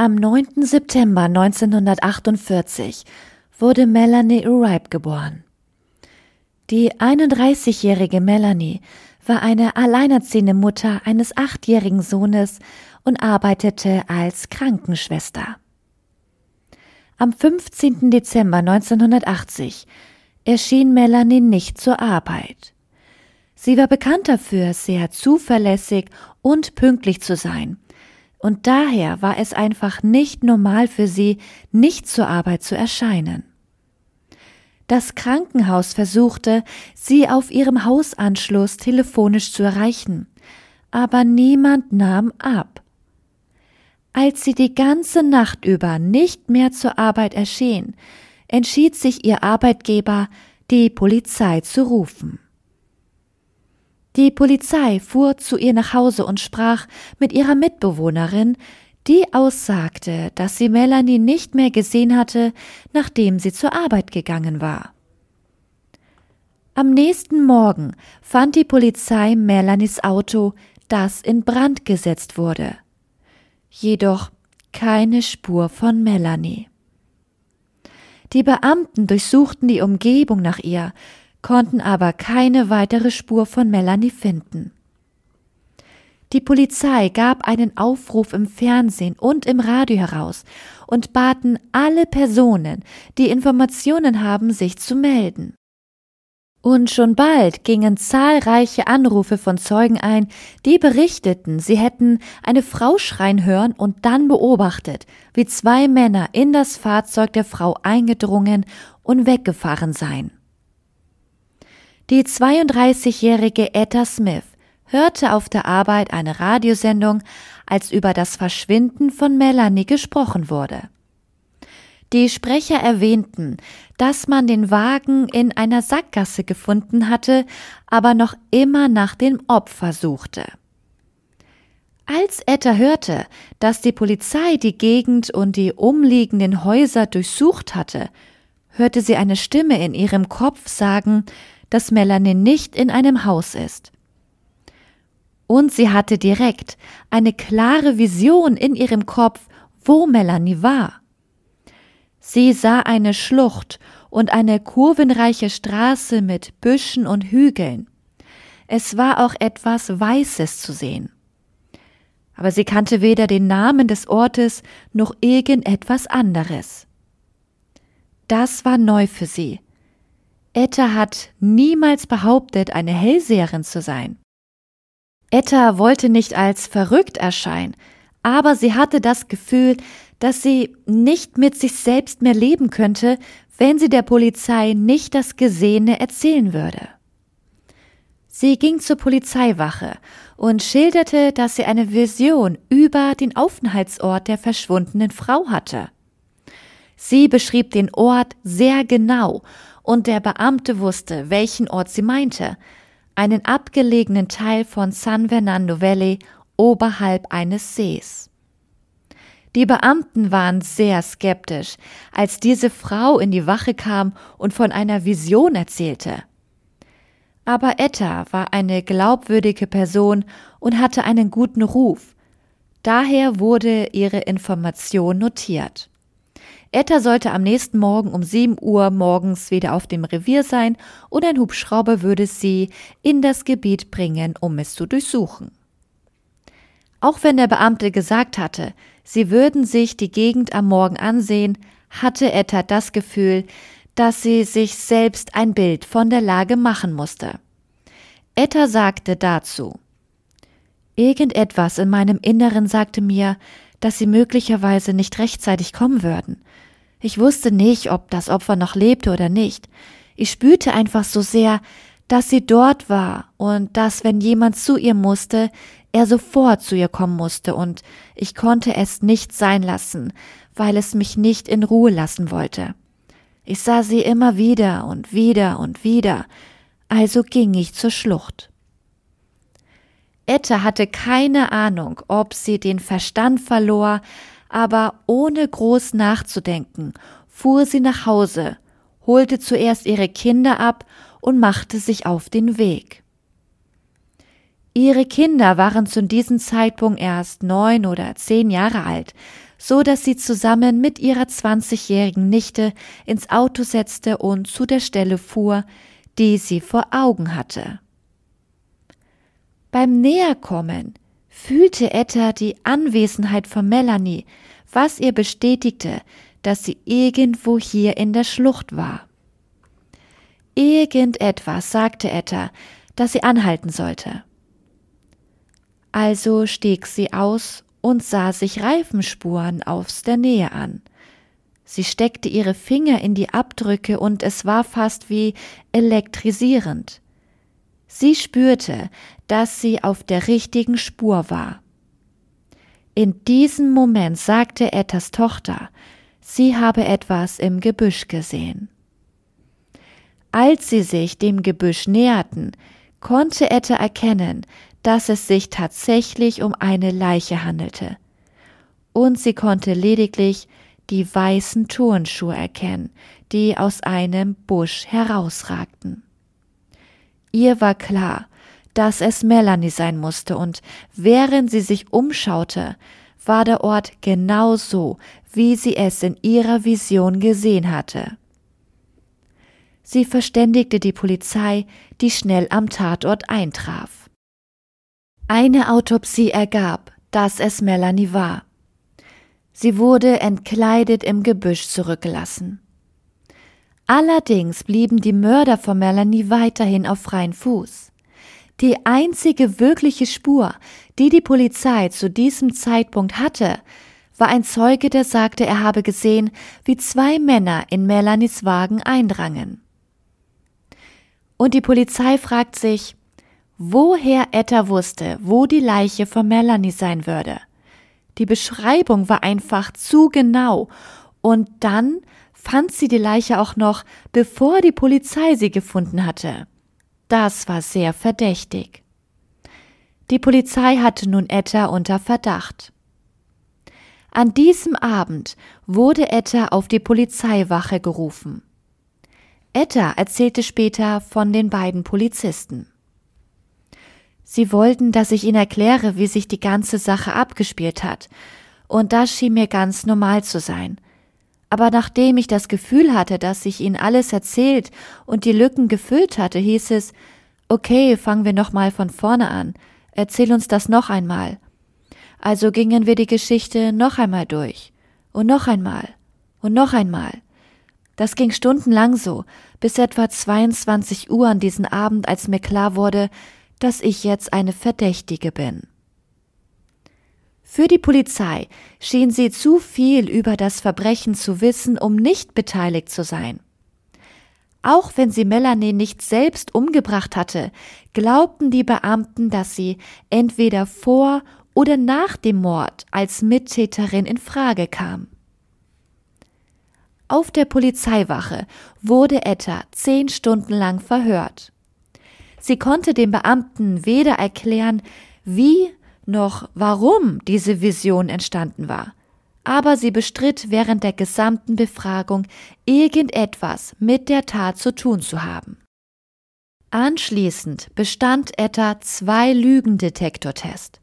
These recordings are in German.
Am 9. September 1948 wurde Melanie Uribe geboren. Die 31-jährige Melanie war eine alleinerziehende Mutter eines achtjährigen Sohnes und arbeitete als Krankenschwester. Am 15. Dezember 1980 erschien Melanie nicht zur Arbeit. Sie war bekannt dafür, sehr zuverlässig und pünktlich zu sein – und daher war es einfach nicht normal für sie, nicht zur Arbeit zu erscheinen. Das Krankenhaus versuchte, sie auf ihrem Hausanschluss telefonisch zu erreichen, aber niemand nahm ab. Als sie die ganze Nacht über nicht mehr zur Arbeit erschien, entschied sich ihr Arbeitgeber, die Polizei zu rufen. Die Polizei fuhr zu ihr nach Hause und sprach mit ihrer Mitbewohnerin, die aussagte, dass sie Melanie nicht mehr gesehen hatte, nachdem sie zur Arbeit gegangen war. Am nächsten Morgen fand die Polizei Melanies Auto, das in Brand gesetzt wurde. Jedoch keine Spur von Melanie. Die Beamten durchsuchten die Umgebung nach ihr, konnten aber keine weitere Spur von Melanie finden. Die Polizei gab einen Aufruf im Fernsehen und im Radio heraus und baten alle Personen, die Informationen haben, sich zu melden. Und schon bald gingen zahlreiche Anrufe von Zeugen ein, die berichteten, sie hätten eine Frau schreien hören und dann beobachtet, wie zwei Männer in das Fahrzeug der Frau eingedrungen und weggefahren seien. Die 32-jährige Etta Smith hörte auf der Arbeit eine Radiosendung, als über das Verschwinden von Melanie gesprochen wurde. Die Sprecher erwähnten, dass man den Wagen in einer Sackgasse gefunden hatte, aber noch immer nach dem Opfer suchte. Als Etta hörte, dass die Polizei die Gegend und die umliegenden Häuser durchsucht hatte, hörte sie eine Stimme in ihrem Kopf sagen, dass Melanie nicht in einem Haus ist. Und sie hatte direkt eine klare Vision in ihrem Kopf, wo Melanie war. Sie sah eine Schlucht und eine kurvenreiche Straße mit Büschen und Hügeln. Es war auch etwas Weißes zu sehen. Aber sie kannte weder den Namen des Ortes noch irgendetwas anderes. Das war neu für sie. Etta hat niemals behauptet, eine Hellseherin zu sein. Etta wollte nicht als verrückt erscheinen, aber sie hatte das Gefühl, dass sie nicht mit sich selbst mehr leben könnte, wenn sie der Polizei nicht das Gesehene erzählen würde. Sie ging zur Polizeiwache und schilderte, dass sie eine Vision über den Aufenthaltsort der verschwundenen Frau hatte. Sie beschrieb den Ort sehr genau und der Beamte wusste, welchen Ort sie meinte, einen abgelegenen Teil von San Fernando Valley oberhalb eines Sees. Die Beamten waren sehr skeptisch, als diese Frau in die Wache kam und von einer Vision erzählte. Aber Etta war eine glaubwürdige Person und hatte einen guten Ruf. Daher wurde ihre Information notiert. Etta sollte am nächsten Morgen um 7 Uhr morgens wieder auf dem Revier sein und ein Hubschrauber würde sie in das Gebiet bringen, um es zu durchsuchen. Auch wenn der Beamte gesagt hatte, sie würden sich die Gegend am Morgen ansehen, hatte Etta das Gefühl, dass sie sich selbst ein Bild von der Lage machen musste. Etta sagte dazu, Irgendetwas in meinem Inneren sagte mir, dass sie möglicherweise nicht rechtzeitig kommen würden. Ich wusste nicht, ob das Opfer noch lebte oder nicht. Ich spürte einfach so sehr, dass sie dort war und dass, wenn jemand zu ihr musste, er sofort zu ihr kommen musste, und ich konnte es nicht sein lassen, weil es mich nicht in Ruhe lassen wollte. Ich sah sie immer wieder und wieder und wieder, also ging ich zur Schlucht. Etta hatte keine Ahnung, ob sie den Verstand verlor, aber ohne groß nachzudenken, fuhr sie nach Hause, holte zuerst ihre Kinder ab und machte sich auf den Weg. Ihre Kinder waren zu diesem Zeitpunkt erst neun oder zehn Jahre alt, so dass sie zusammen mit ihrer zwanzigjährigen Nichte ins Auto setzte und zu der Stelle fuhr, die sie vor Augen hatte. Beim Näherkommen fühlte Etta die Anwesenheit von Melanie, was ihr bestätigte, dass sie irgendwo hier in der Schlucht war. Irgendetwas sagte Etta, dass sie anhalten sollte. Also stieg sie aus und sah sich Reifenspuren aus der Nähe an. Sie steckte ihre Finger in die Abdrücke und es war fast wie elektrisierend. Sie spürte, dass sie auf der richtigen Spur war. In diesem Moment sagte Ettas Tochter, sie habe etwas im Gebüsch gesehen. Als sie sich dem Gebüsch näherten, konnte Etta erkennen, dass es sich tatsächlich um eine Leiche handelte. Und sie konnte lediglich die weißen Turnschuhe erkennen, die aus einem Busch herausragten. Ihr war klar, dass es Melanie sein musste, und während sie sich umschaute, war der Ort genau so, wie sie es in ihrer Vision gesehen hatte. Sie verständigte die Polizei, die schnell am Tatort eintraf. Eine Autopsie ergab, dass es Melanie war. Sie wurde entkleidet im Gebüsch zurückgelassen. Allerdings blieben die Mörder von Melanie weiterhin auf freien Fuß. Die einzige wirkliche Spur, die die Polizei zu diesem Zeitpunkt hatte, war ein Zeuge, der sagte, er habe gesehen, wie zwei Männer in Melanies Wagen eindrangen. Und die Polizei fragt sich, woher Etta wusste, wo die Leiche von Melanie sein würde. Die Beschreibung war einfach zu genau. Und dann fand sie die Leiche auch noch, bevor die Polizei sie gefunden hatte. Das war sehr verdächtig. Die Polizei hatte nun Etta unter Verdacht. An diesem Abend wurde Etta auf die Polizeiwache gerufen. Etta erzählte später von den beiden Polizisten. Sie wollten, dass ich ihnen erkläre, wie sich die ganze Sache abgespielt hat, und das schien mir ganz normal zu sein – aber nachdem ich das Gefühl hatte, dass ich ihnen alles erzählt und die Lücken gefüllt hatte, hieß es, okay, fangen wir nochmal von vorne an, erzähl uns das noch einmal. Also gingen wir die Geschichte noch einmal durch und noch einmal und noch einmal. Das ging stundenlang so, bis etwa 22 Uhr an diesem Abend, als mir klar wurde, dass ich jetzt eine Verdächtige bin. Für die Polizei schien sie zu viel über das Verbrechen zu wissen, um nicht beteiligt zu sein. Auch wenn sie Melanie nicht selbst umgebracht hatte, glaubten die Beamten, dass sie entweder vor oder nach dem Mord als Mittäterin in Frage kam. Auf der Polizeiwache wurde Etta zehn Stunden lang verhört. Sie konnte den Beamten weder erklären, wie noch, warum diese Vision entstanden war. Aber sie bestritt während der gesamten Befragung irgendetwas mit der Tat zu tun zu haben. Anschließend bestand Etta zwei Lügendetektortests.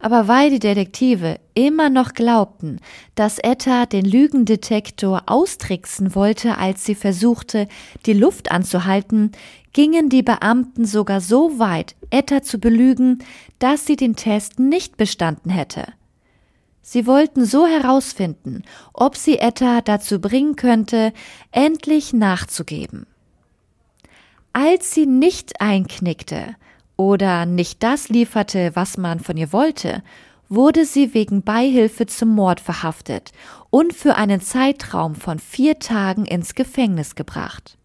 Aber weil die Detektive immer noch glaubten, dass Etta den Lügendetektor austricksen wollte, als sie versuchte, die Luft anzuhalten, gingen die Beamten sogar so weit, Etta zu belügen, dass sie den Test nicht bestanden hätte. Sie wollten so herausfinden, ob sie Etta dazu bringen könnte, endlich nachzugeben. Als sie nicht einknickte, oder nicht das lieferte, was man von ihr wollte, wurde sie wegen Beihilfe zum Mord verhaftet und für einen Zeitraum von vier Tagen ins Gefängnis gebracht.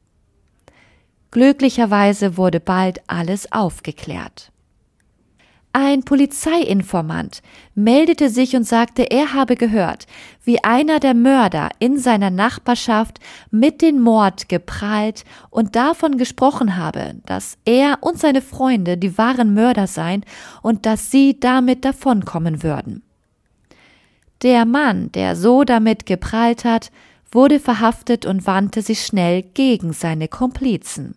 Glücklicherweise wurde bald alles aufgeklärt. Ein Polizeiinformant meldete sich und sagte, er habe gehört, wie einer der Mörder in seiner Nachbarschaft mit den Mord geprahlt und davon gesprochen habe, dass er und seine Freunde die wahren Mörder seien und dass sie damit davonkommen würden. Der Mann, der so damit geprahlt hat, wurde verhaftet und wandte sich schnell gegen seine Komplizen.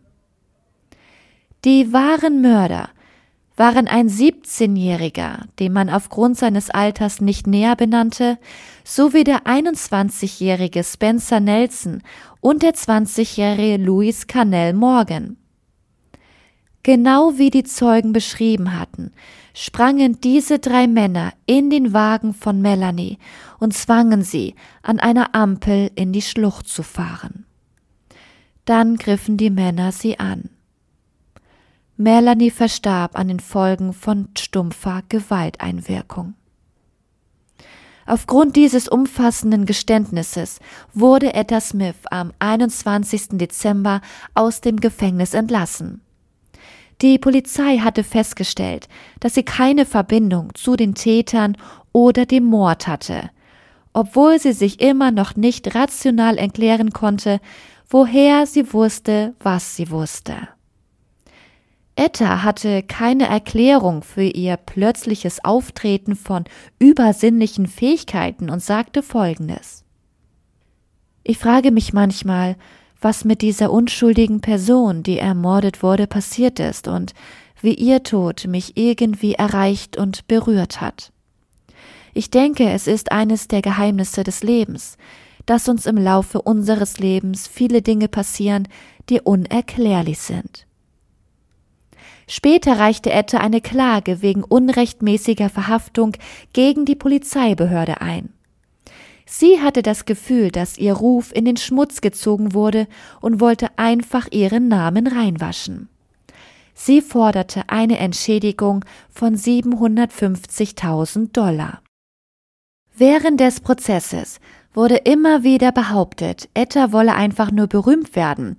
Die wahren Mörder waren ein 17-Jähriger, den man aufgrund seines Alters nicht näher benannte, sowie der 21-jährige Spencer Nelson und der 20-jährige Louis Cannell Morgan. Genau wie die Zeugen beschrieben hatten, sprangen diese drei Männer in den Wagen von Melanie und zwangen sie, an einer Ampel in die Schlucht zu fahren. Dann griffen die Männer sie an. Melanie verstarb an den Folgen von stumpfer Gewalteinwirkung. Aufgrund dieses umfassenden Geständnisses wurde Etta Smith am 21. Dezember aus dem Gefängnis entlassen. Die Polizei hatte festgestellt, dass sie keine Verbindung zu den Tätern oder dem Mord hatte, obwohl sie sich immer noch nicht rational erklären konnte, woher sie wusste, was sie wusste. Etta hatte keine Erklärung für ihr plötzliches Auftreten von übersinnlichen Fähigkeiten und sagte Folgendes. Ich frage mich manchmal, was mit dieser unschuldigen Person, die ermordet wurde, passiert ist und wie ihr Tod mich irgendwie erreicht und berührt hat. Ich denke, es ist eines der Geheimnisse des Lebens, dass uns im Laufe unseres Lebens viele Dinge passieren, die unerklärlich sind. Später reichte Ette eine Klage wegen unrechtmäßiger Verhaftung gegen die Polizeibehörde ein. Sie hatte das Gefühl, dass ihr Ruf in den Schmutz gezogen wurde und wollte einfach ihren Namen reinwaschen. Sie forderte eine Entschädigung von 750.000 Dollar. Während des Prozesses wurde immer wieder behauptet, Etta wolle einfach nur berühmt werden,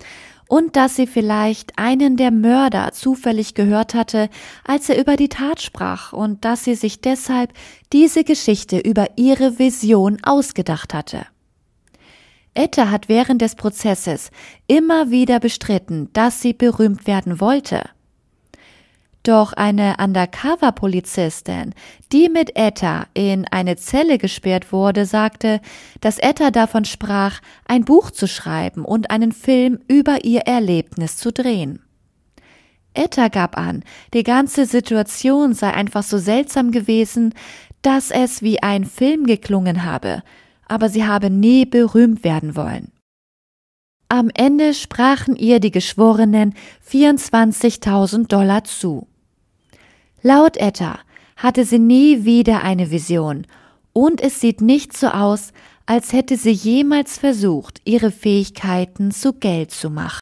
und dass sie vielleicht einen der Mörder zufällig gehört hatte, als er über die Tat sprach und dass sie sich deshalb diese Geschichte über ihre Vision ausgedacht hatte. Etta hat während des Prozesses immer wieder bestritten, dass sie berühmt werden wollte. Doch eine Undercover-Polizistin, die mit Etta in eine Zelle gesperrt wurde, sagte, dass Etta davon sprach, ein Buch zu schreiben und einen Film über ihr Erlebnis zu drehen. Etta gab an, die ganze Situation sei einfach so seltsam gewesen, dass es wie ein Film geklungen habe, aber sie habe nie berühmt werden wollen. Am Ende sprachen ihr die Geschworenen 24.000 Dollar zu. Laut Etta hatte sie nie wieder eine Vision und es sieht nicht so aus, als hätte sie jemals versucht, ihre Fähigkeiten zu Geld zu machen.